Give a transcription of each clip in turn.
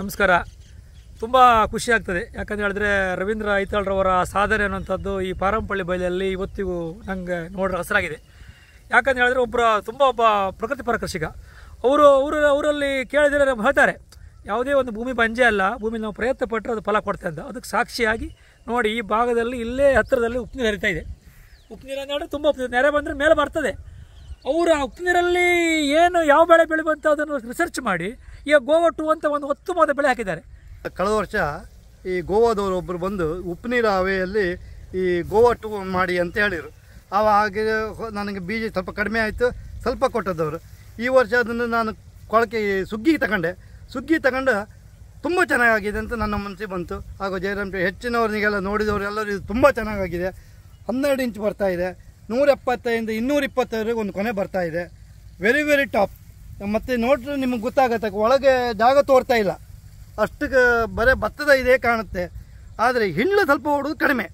ನಮಸ್ಕಾರ ತುಂಬ ಖುಷಿ ಆಗ್ತದೆ ಯಾಕಂತ ಹೇಳಿದ್ರೆ ರವೀಂದ್ರ ಐತಾಳ್ರವರ ಸಾಧನೆ ಅನ್ನೋಂಥದ್ದು ಈ ಪಾರಂಪಳ್ಳಿ ಬಯಲಲ್ಲಿ ಇವತ್ತಿಗೂ ನಂಗೆ ನೋಡ್ರ ಹೆಸರಾಗಿದೆ ಯಾಕಂತ ಹೇಳಿದ್ರೆ ಒಬ್ಬರ ತುಂಬ ಒಬ್ಬ ಪ್ರಕೃತಿಪರ ಕೃಷಿಕ ಅವರು ಅವರು ಅವರಲ್ಲಿ ಕೇಳಿದರೆ ನಮ್ಗೆ ಹೇಳ್ತಾರೆ ಯಾವುದೇ ಒಂದು ಭೂಮಿ ಬಂಜೆ ಅಲ್ಲ ಭೂಮಿ ನಾವು ಪ್ರಯತ್ನ ಪಟ್ಟರೆ ಅದು ಫಲ ಕೊಡ್ತೇವೆ ಅಂತ ಅದಕ್ಕೆ ಸಾಕ್ಷಿಯಾಗಿ ನೋಡಿ ಈ ಭಾಗದಲ್ಲಿ ಇಲ್ಲೇ ಹತ್ತಿರದಲ್ಲಿ ಉಪ್ಪು ನೀರು ಹರಿತಾ ಇದೆ ಉಪ್ಪು ನೀರು ಅಂದರೆ ತುಂಬ ಉಪ್ಪು ನೆರೆ ಬಂದರೆ ಮೇಲೆ ಬರ್ತದೆ ಅವರು ಉಪ್ಪು ಏನು ಯಾವ ಬೆಳೆ ಬೆಳಿಬಂತ ಅದನ್ನು ರಿಸರ್ಚ್ ಮಾಡಿ ಈಗ ಗೋವಾ ಟು ಅಂತ ಒಂದು ಉತ್ತಮವಾದ ಬೆಳೆ ಹಾಕಿದ್ದಾರೆ ಕಳೆದ ವರ್ಷ ಈ ಗೋವಾದವರು ಒಬ್ಬರು ಬಂದು ಉಪ್ಪು ಅವೆಯಲ್ಲಿ ಈ ಗೋವಾ ಟು ಮಾಡಿ ಅಂತ ಹೇಳಿದರು ಆವಾಗ ನನಗೆ ಬೀಜ ಸ್ವಲ್ಪ ಕಡಿಮೆ ಆಯಿತು ಸ್ವಲ್ಪ ಕೊಟ್ಟದವರು ಈ ವರ್ಷ ಅದನ್ನು ನಾನು ಕೊಳಕೆ ಸುಗ್ಗಿಗೆ ತಗೊಂಡೆ ಸುಗ್ಗಿ ತಗೊಂಡು ತುಂಬ ಚೆನ್ನಾಗಾಗಿದೆ ಅಂತ ನನ್ನ ಮನಸ್ಸಿಗೆ ಬಂತು ಹಾಗೂ ಜಯರಾಮ್ ಹೆಚ್ಚಿನವ್ರನಿಗೆಲ್ಲ ನೋಡಿದವರು ಎಲ್ಲರೂ ಇದು ತುಂಬ ಚೆನ್ನಾಗಾಗಿದೆ ಹನ್ನೆರಡು ಇಂಚ್ ಬರ್ತಾ ಇದೆ ನೂರ ಎಪ್ಪತ್ತೈದು ಇನ್ನೂರ ಇಪ್ಪತ್ತೈವರೆಗೆ ಒಂದು ಕೊನೆ ಬರ್ತಾ ಇದೆ ವೆರಿ ವೆರಿ ಟಾಪ್ ಮತ್ತು ನೋಡಿದ್ರೆ ನಿಮಗೆ ಗೊತ್ತಾಗತ್ತೆ ಒಳಗೆ ಜಾಗ ತೋರ್ತಾ ಇಲ್ಲ ಅಷ್ಟಕ್ಕೆ ಬರೀ ಭತ್ತದ ಇದೇ ಕಾಣುತ್ತೆ ಆದರೆ ಹಿಂಡ್ಲು ಸ್ವಲ್ಪ ಹೊಡೋದು ಕಡಿಮೆ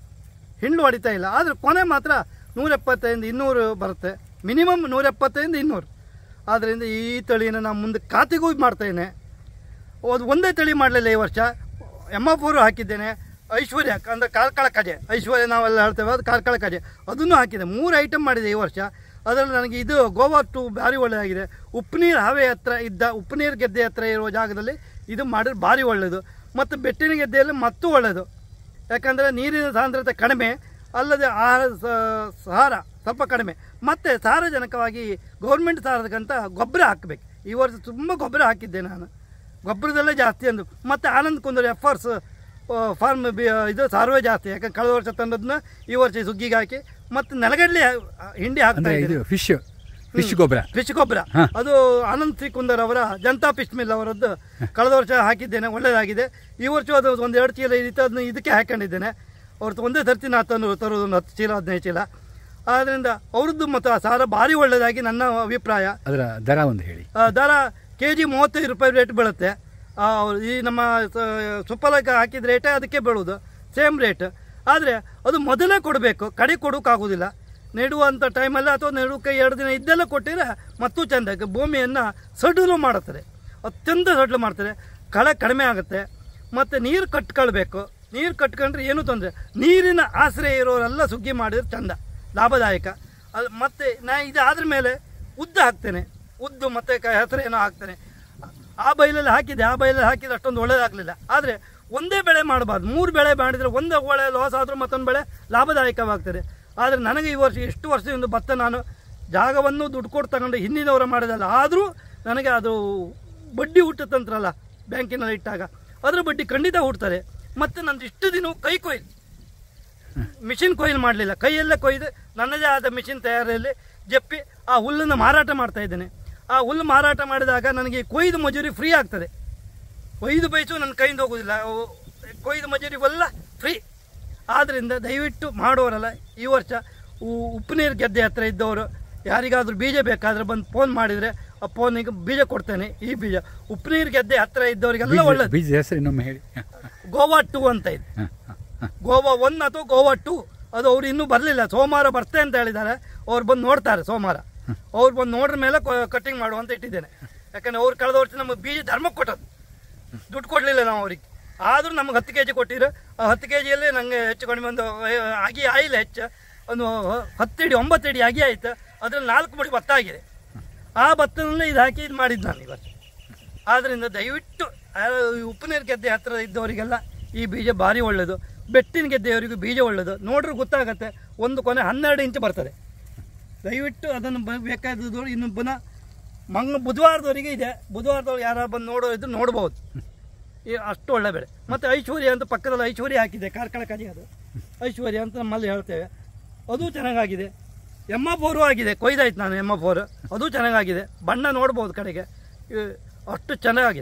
ಹಿಂಡ್ಲು ಹೊಡಿತಾ ಇಲ್ಲ ಆದರೆ ಕೊನೆ ಮಾತ್ರ ನೂರ ಎಪ್ಪತ್ತೈದು ಇನ್ನೂರು ಬರುತ್ತೆ ಮಿನಿಮಮ್ ನೂರ ಎಪ್ಪತ್ತೈದು ಇನ್ನೂರು ಆದ್ದರಿಂದ ಈ ತಳಿನ ನಾನು ಮುಂದೆ ಖಾತೆಗೂ ಮಾಡ್ತಾಯಿದ್ದೇನೆ ಅದು ಒಂದೇ ತಳಿ ಮಾಡಲಿಲ್ಲ ಈ ವರ್ಷ ಎಮ್ ಎಫ್ ಹಾಕಿದ್ದೇನೆ ಐಶ್ವರ್ಯ ಅಂದರೆ ಕಾರ್ಕಳ ಕಜೆ ಐಶ್ವರ್ಯ ನಾವೆಲ್ಲ ಹೇಳ್ತೇವೆ ಅದು ಕಾರ್ಕಳ ಕಜೆ ಅದನ್ನು ಹಾಕಿದೆ ಮೂರು ಐಟಮ್ ಮಾಡಿದೆ ಈ ವರ್ಷ ಅದರಲ್ಲಿ ನನಗೆ ಇದು ಗೋವಾ ಟು ಭಾರಿ ಒಳ್ಳೆಯದಾಗಿದೆ ಉಪ್ಪು ನೀರು ಹಾವೆ ಹತ್ರ ಇದ್ದ ಉಪ್ಪು ನೀರು ಗೆದ್ದೆ ಹತ್ರ ಇರುವ ಜಾಗದಲ್ಲಿ ಇದು ಮಾಡಿದ್ರೆ ಭಾರಿ ಒಳ್ಳೆಯದು ಮತ್ತು ಬೆಟ್ಟಿನ ಗೆದ್ದೆಯಲ್ಲಿ ಮತ್ತೂ ಒಳ್ಳೆಯದು ಯಾಕಂದರೆ ನೀರಿನ ಸಾಂದ್ರತೆ ಕಡಿಮೆ ಅಲ್ಲದೆ ಆಹಾರ ಸಹಾರ ಸ್ವಲ್ಪ ಕಡಿಮೆ ಮತ್ತು ಸಾರಜನಕವಾಗಿ ಗೌರ್ಮೆಂಟ್ ಸಾರದಕ್ಕಂತ ಗೊಬ್ಬರ ಹಾಕಬೇಕು ಈ ವರ್ಷ ತುಂಬ ಗೊಬ್ಬರ ಹಾಕಿದ್ದೆ ನಾನು ಗೊಬ್ಬರದಲ್ಲೇ ಜಾಸ್ತಿ ಅಂದು ಮತ್ತು ಆನಂದ್ ಕುಂದೂರು ಎಫರ್ಸ್ ಫಾರ್ಮ್ ಬಿ ಇದು ಸಾರ್ವೆ ಜಾಸ್ತಿ ಯಾಕಂದ್ರೆ ಕಳೆದ ವರ್ಷ ತಂದದನ್ನ ಈ ವರ್ಷ ಸುಗ್ಗಿಗೆ ಹಾಕಿ ಮತ್ತು ನೆಲಗಡಲೆ ಹಿಂಡಿ ಹಾಕ್ತಾ ಇದು ಫಿಶ್ ಫಿಶ್ ಗೊಬ್ಬರ ಫಿಶ್ ಗೊಬ್ಬರ ಅದು ಆನಂದ್ ಶ್ರೀಕುಂದರ್ ಅವರ ಜನತಾ ಫಿಶ್ ಮಿಲ್ ಅವರದ್ದು ಕಳೆದ ವರ್ಷ ಹಾಕಿದ್ದೇನೆ ಒಳ್ಳೆಯದಾಗಿದೆ ಈ ವರ್ಷ ಅದು ಒಂದು ಎರಡು ಚೀಲ ಇತ್ತು ಅದನ್ನ ಇದಕ್ಕೆ ಹಾಕೊಂಡಿದ್ದೇನೆ ಅವ್ರದ್ದು ಒಂದೇ ಸರ್ತಿ ನಾ ತಂದು ತರೋದು ಒಂದು ಹತ್ತು ಚೀಲ ಹದಿನೈದು ಚೀಲ ಆದ್ದರಿಂದ ಅವ್ರದ್ದು ಮತ್ತು ಆ ಸಾರ ಭಾರಿ ಒಳ್ಳೆಯದಾಗಿ ನನ್ನ ಅಭಿಪ್ರಾಯ ಅದರ ದರ ಒಂದು ಹೇಳಿ ದರ ಕೆ ಜಿ ಮೂವತ್ತೈದು ರೂಪಾಯಿ ರೇಟ್ ಬೀಳುತ್ತೆ ಈ ನಮ್ಮ ಸುಪ್ಪಲಕ್ಕೆ ಹಾಕಿದ ರೇಟೇ ಅದಕ್ಕೆ ಬೀಳೋದು ಸೇಮ್ ರೇಟ್ ಆದರೆ ಅದು ಮೊದಲೇ ಕೊಡಬೇಕು ಕಡೆ ಕೊಡೋಕ್ಕಾಗೋದಿಲ್ಲ ನೆಡುವಂಥ ಟೈಮಲ್ಲಿ ಅಥವಾ ನೆಡುಕ್ಕೆ ಎರಡು ದಿನ ಇದ್ದೆಲ್ಲ ಕೊಟ್ಟಿದ್ರೆ ಮತ್ತೂ ಚೆಂದ ಭೂಮಿಯನ್ನು ಸಡ್ಲು ಮಾಡುತ್ತಾರೆ ಅತ್ಯಂತ ಸಡ್ಲು ಮಾಡ್ತಾರೆ ಕಳೆ ಕಡಿಮೆ ಆಗುತ್ತೆ ಮತ್ತು ನೀರು ಕಟ್ಕೊಳ್ಬೇಕು ನೀರು ಕಟ್ಕೊಂಡ್ರೆ ಏನೂ ತೊಂದರೆ ನೀರಿನ ಆಶ್ರಯ ಇರೋರೆಲ್ಲ ಸುಗ್ಗಿ ಮಾಡಿದ್ರೆ ಚೆಂದ ಲಾಭದಾಯಕ ಅದು ಮತ್ತು ನಾ ಇದಾದ್ರ ಮೇಲೆ ಉದ್ದು ಹಾಕ್ತೇನೆ ಉದ್ದು ಮತ್ತು ಕ ಹೆಸರೇನೋ ಹಾಕ್ತೇನೆ ಆ ಬೈಲಲ್ಲಿ ಹಾಕಿದೆ ಆ ಬೈಲಲ್ಲಿ ಹಾಕಿದ್ರೆ ಅಷ್ಟೊಂದು ಒಳ್ಳೇದಾಗಲಿಲ್ಲ ಆದರೆ ಒಂದೇ ಬೆಳೆ ಮಾಡಬಾರ್ದು ಮೂರು ಬೆಳೆ ಮಾಡಿದರೆ ಒಂದೇ ಒಳ್ಳೆ ಲಾಸ್ ಆದರೂ ಮತ್ತೊಂದು ಬೆಳೆ ಲಾಭದಾಯಕವಾಗ್ತದೆ ಆದರೆ ನನಗೆ ಈ ವರ್ಷ ಎಷ್ಟು ವರ್ಷದಿಂದ ಭತ್ತ ನಾನು ಜಾಗವನ್ನು ದುಡ್ಡು ಕೊಟ್ಟು ತಗೊಂಡು ಹಿಂದಿನವರು ಮಾಡೋದಲ್ಲ ಆದರೂ ನನಗೆ ಅದು ಬಡ್ಡಿ ಹುಟ್ಟುತ್ತಂತ್ರಲ್ಲ ಬ್ಯಾಂಕಿನಲ್ಲಿ ಇಟ್ಟಾಗ ಅದರ ಬಡ್ಡಿ ಖಂಡಿತ ಹುಡ್ತಾರೆ ಮತ್ತು ನಂದು ಇಷ್ಟು ದಿನ ಕೈ ಕೊಯ್ಲು ಮಿಷಿನ್ ಕೊಯ್ಲು ಮಾಡಲಿಲ್ಲ ಕೈಯಲ್ಲೇ ಕೊಯ್ದು ನನ್ನದೇ ಆದ ಮಿಷಿನ್ ತಯಾರಿಯಲ್ಲಿ ಜಪ್ಪಿ ಆ ಹುಲ್ಲನ್ನು ಮಾರಾಟ ಮಾಡ್ತಾ ಇದ್ದೇನೆ ಆ ಹುಲ್ಲು ಮಾರಾಟ ಮಾಡಿದಾಗ ನನಗೆ ಕೊಯ್ದು ಮಜೂರಿ ಫ್ರೀ ಆಗ್ತದೆ ಕೊಯ್ದು ಬೈಸು ನನ್ನ ಕೈಯಿಂದ ಹೋಗೋದಿಲ್ಲ ಕೊಯ್ದು ಮಜೂರಿ ಎಲ್ಲ ಫ್ರೀ ಆದ್ದರಿಂದ ದಯವಿಟ್ಟು ಮಾಡೋರಲ್ಲ ಈ ವರ್ಷ ನೀರು ಗೆದ್ದೆ ಹತ್ರ ಇದ್ದವರು ಯಾರಿಗಾದರೂ ಬೀಜ ಬೇಕಾದರೆ ಬಂದು ಫೋನ್ ಮಾಡಿದರೆ ಆ ಫೋನಿಗೆ ಬೀಜ ಕೊಡ್ತೇನೆ ಈ ಬೀಜ ನೀರು ಗೆದ್ದೆ ಹತ್ತಿರ ಇದ್ದವರಿಗೆಲ್ಲ ಒಳ್ಳೆದು ಬೀಜ ನಮ್ಮ ಹೇಳಿ ಗೋವಾ ಟೂ ಅಂತ ಇದೆ ಗೋವಾ ಒನ್ ಅಥವಾ ಗೋವಾ ಟೂ ಅದು ಅವರು ಇನ್ನೂ ಬರಲಿಲ್ಲ ಸೋಮವಾರ ಬರ್ತೆ ಅಂತ ಹೇಳಿದ್ದಾರೆ ಅವ್ರು ಬಂದು ನೋಡ್ತಾರೆ ಸೋಮವಾರ ಅವ್ರು ಬಂದು ನೋಡ್ರ ಮೇಲೆ ಕಟ್ಟಿಂಗ್ ಮಾಡುವಂತ ಇಟ್ಟಿದ್ದೇನೆ ಯಾಕಂದ್ರೆ ಅವ್ರು ಕಳೆದ ವರ್ಷ ನಮಗೆ ಬೀಜ ಧರ್ಮಕ್ಕೆ ಕೊಟ್ಟದ್ದು ದುಡ್ಡು ಕೊಡಲಿಲ್ಲ ನಾವು ಅವ್ರಿಗೆ ಆದರೂ ನಮ್ಗೆ ಹತ್ತು ಕೆ ಜಿ ಕೊಟ್ಟಿದ್ರು ಆ ಹತ್ತು ಕೆ ಜಿಯಲ್ಲಿ ನನಗೆ ಹೆಚ್ಚು ಕಡಿಮೆ ಒಂದು ಆಗಿ ಆಯಿಲ್ಲ ಹೆಚ್ಚು ಒಂದು ಹತ್ತು ಇಡಿ ಒಂಬತ್ತು ಇಡಿ ಆಗಿ ಆಯ್ತು ಅದರಲ್ಲಿ ನಾಲ್ಕು ಮಡಿ ಭತ್ತ ಆಗಿದೆ ಆ ಭತ್ತನಲ್ಲೇ ಇದು ಹಾಕಿ ಇದು ಮಾಡಿದ್ದು ನಾನು ಇವತ್ತು ಆದ್ದರಿಂದ ದಯವಿಟ್ಟು ಉಪ್ಪುನೀರು ಗೆದ್ದೆ ಹತ್ತಿರ ಇದ್ದವರಿಗೆಲ್ಲ ಈ ಬೀಜ ಭಾರಿ ಒಳ್ಳೆಯದು ಬೆಟ್ಟಿನ ಗೆದ್ದೆಯವರಿಗೂ ಬೀಜ ಒಳ್ಳೇದು ನೋಡ್ರೂ ಗೊತ್ತಾಗತ್ತೆ ಒಂದು ಕೊನೆ ಹನ್ನೆರಡು ಇಂಚು ಬರ್ತದೆ ದಯವಿಟ್ಟು ಅದನ್ನು ಬೇಕಾದ ಇನ್ನು ಪುನಃ ಮಂಗ ಬುಧವಾರದವರೆಗೆ ಇದೆ ಬುಧವಾರದವ್ರು ಯಾರು ಬಂದು ನೋಡೋ ಇದ್ರು ನೋಡ್ಬೋದು ಈ ಅಷ್ಟು ಒಳ್ಳೆ ಬೆಳೆ ಮತ್ತು ಐಶ್ವರ್ಯ ಅಂತ ಪಕ್ಕದಲ್ಲಿ ಐಶ್ವರ್ಯ ಹಾಕಿದೆ ಕಾರ್ಕಳ ಕಲಿ ಅದು ಐಶ್ವರ್ಯ ಅಂತ ನಮ್ಮಲ್ಲಿ ಹೇಳ್ತೇವೆ ಅದು ಚೆನ್ನಾಗಾಗಿದೆ ಎಮ್ಮ ಫೋರು ಆಗಿದೆ ಕೊಯ್ದಾಯ್ತು ನಾನು ಎಮ್ಮ ಫೋರು ಅದು ಚೆನ್ನಾಗಾಗಿದೆ ಬಣ್ಣ ನೋಡ್ಬೋದು ಕಡೆಗೆ ಅಷ್ಟು ಚೆನ್ನಾಗಿದೆ